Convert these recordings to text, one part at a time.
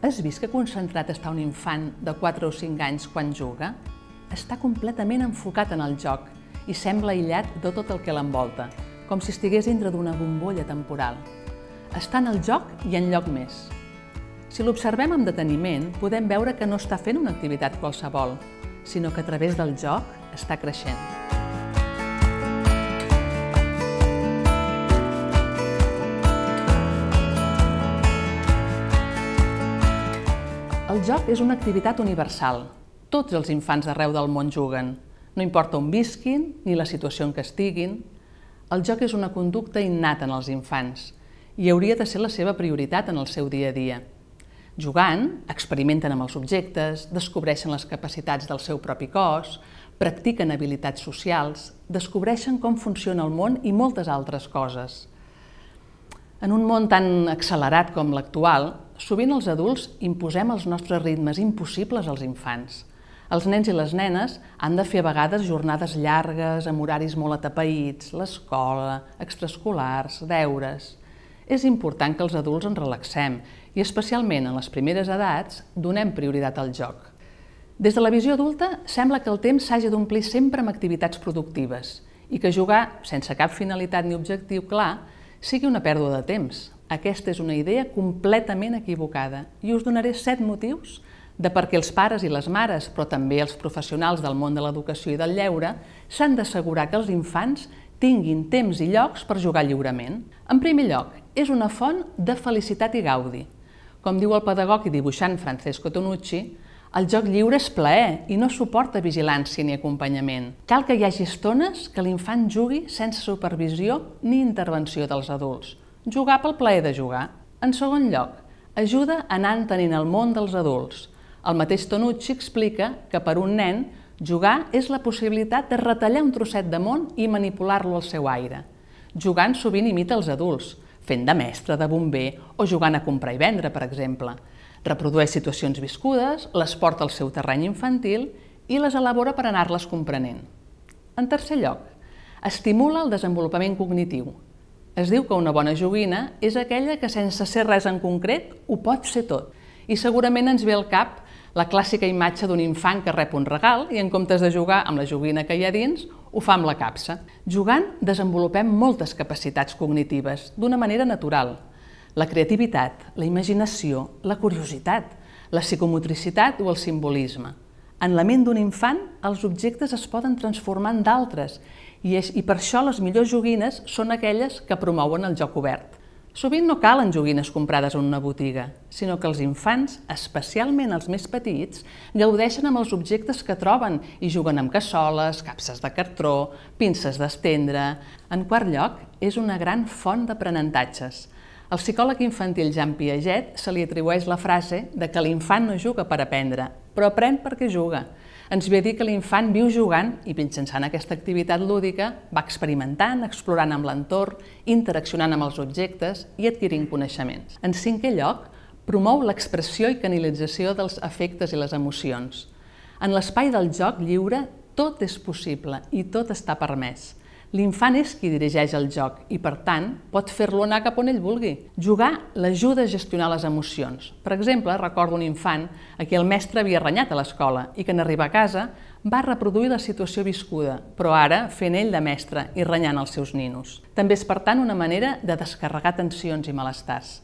Has vist que concentrat està un infant de 4 o 5 anys quan juga? Està completament enfocat en el joc i sembla aïllat de tot el que l'envolta, com si estigués dintre d'una bombolla temporal. Està en el joc i en lloc més. Si l'observem amb deteniment, podem veure que no està fent una activitat qualsevol, sinó que a través del joc està creixent. El joc és una activitat universal. Tots els infants d'arreu del món juguen. No importa on visquin ni la situació en què estiguin. El joc és una conducta innata en els infants i hauria de ser la seva prioritat en el seu dia a dia. Jugant, experimenten amb els objectes, descobreixen les capacitats del seu propi cos, practiquen habilitats socials, descobreixen com funciona el món i moltes altres coses. En un món tan accelerat com l'actual, Sovint els adults imposem els nostres ritmes impossibles als infants. Els nens i les nenes han de fer a vegades jornades llargues, amb horaris molt atapeïts, l'escola, extraescolars, deures... És important que els adults ens relaxem i, especialment en les primeres edats, donem prioritat al joc. Des de la visió adulta, sembla que el temps s'hagi d'omplir sempre amb activitats productives i que jugar, sense cap finalitat ni objectiu clar, sigui una pèrdua de temps, aquesta és una idea completament equivocada i us donaré set motius de per què els pares i les mares, però també els professionals del món de l'educació i del lleure, s'han d'assegurar que els infants tinguin temps i llocs per jugar lliurement. En primer lloc, és una font de felicitat i gaudi. Com diu el pedagog i dibuixant Francesco Tonucci, el joc lliure és plaer i no suporta vigilància ni acompanyament. Cal que hi hagi estones que l'infant jugui sense supervisió ni intervenció dels adults. Jugar pel plaer de jugar. En segon lloc, ajuda a anar entenent el món dels adults. El mateix Tonucci explica que per un nen jugar és la possibilitat de retallar un trosset de món i manipular-lo al seu aire. Jugant sovint imita els adults, fent de mestre, de bomber o jugant a comprar i vendre, per exemple. Reprodueix situacions viscudes, les porta al seu terreny infantil i les elabora per anar-les comprenent. En tercer lloc, estimula el desenvolupament cognitiu, es diu que una bona joguina és aquella que sense ser res en concret ho pot ser tot. I segurament ens ve al cap la clàssica imatge d'un infant que rep un regal i en comptes de jugar amb la joguina que hi ha dins, ho fa amb la capsa. Jugant desenvolupem moltes capacitats cognitives d'una manera natural. La creativitat, la imaginació, la curiositat, la psicomotricitat o el simbolisme. En la ment d'un infant, els objectes es poden transformar en d'altres i, i per això les millors joguines són aquelles que promouen el joc obert. Sovint no calen joguines comprades en una botiga, sinó que els infants, especialment els més petits, gaudeixen amb els objectes que troben i juguen amb cassoles, capses de cartró, pinces d'estendre... En quart lloc, és una gran font d'aprenentatges. Al psicòleg infantil Jean Piaget se li atribueix la frase de que l'infant no juga per aprendre, però aprèn perquè juga. Ens ve a dir que l'infant viu jugant i mitjançant aquesta activitat lúdica va experimentant, explorant amb l'entorn, interaccionant amb els objectes i adquirint coneixements. En cinquè lloc, promou l'expressió i canalització dels afectes i les emocions. En l'espai del joc lliure tot és possible i tot està permès. L'infant és qui dirigeix el joc i, per tant, pot fer-lo anar cap on ell vulgui. Jugar l'ajuda a gestionar les emocions. Per exemple, recordo un infant a qui el mestre havia renyat a l'escola i que en arribar a casa va reproduir la situació viscuda, però ara fent ell de mestre i renyant els seus ninos. També és, per tant, una manera de descarregar tensions i malestars.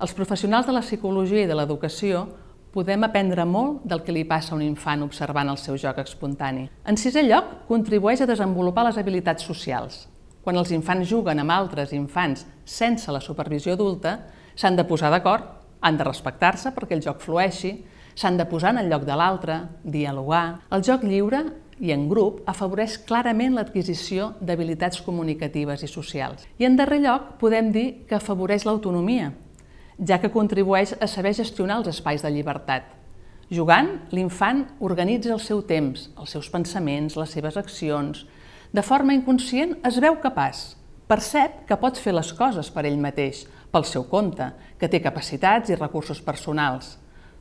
Els professionals de la psicologia i de l'educació podem aprendre molt del que li passa a un infant observant el seu joc espontani. En sisè lloc, contribueix a desenvolupar les habilitats socials. Quan els infants juguen amb altres infants sense la supervisió adulta, s'han de posar d'acord, han de respectar-se perquè el joc flueixi, s'han de posar en el lloc de l'altre, dialogar. El joc lliure i en grup afavoreix clarament l'adquisició d'habilitats comunicatives i socials. I en darrer lloc, podem dir que afavoreix l'autonomia, ja que contribueix a saber gestionar els espais de llibertat. Jugant, l'infant organitza el seu temps, els seus pensaments, les seves accions. De forma inconscient es veu capaç, percep que pot fer les coses per ell mateix, pel seu compte, que té capacitats i recursos personals.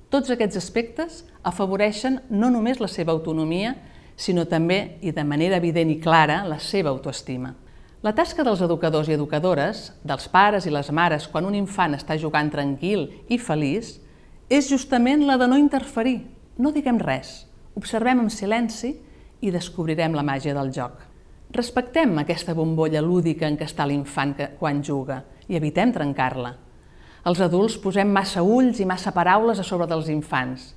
Tots aquests aspectes afavoreixen no només la seva autonomia, sinó també, i de manera evident i clara, la seva autoestima. La tasca dels educadors i educadores, dels pares i les mares quan un infant està jugant tranquil i feliç, és justament la de no interferir, no diguem res, observem en silenci i descobrirem la màgia del joc. Respectem aquesta bombolla lúdica en què està l'infant quan juga i evitem trencar-la. Els adults posem massa ulls i massa paraules a sobre dels infants.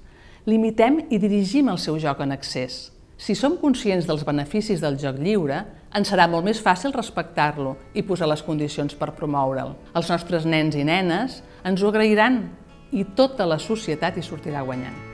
Limitem i dirigim el seu joc en excés. Si som conscients dels beneficis del joc lliure, ens serà molt més fàcil respectar-lo i posar les condicions per promoure'l. Els nostres nens i nenes ens ho agrairan i tota la societat hi sortirà guanyant.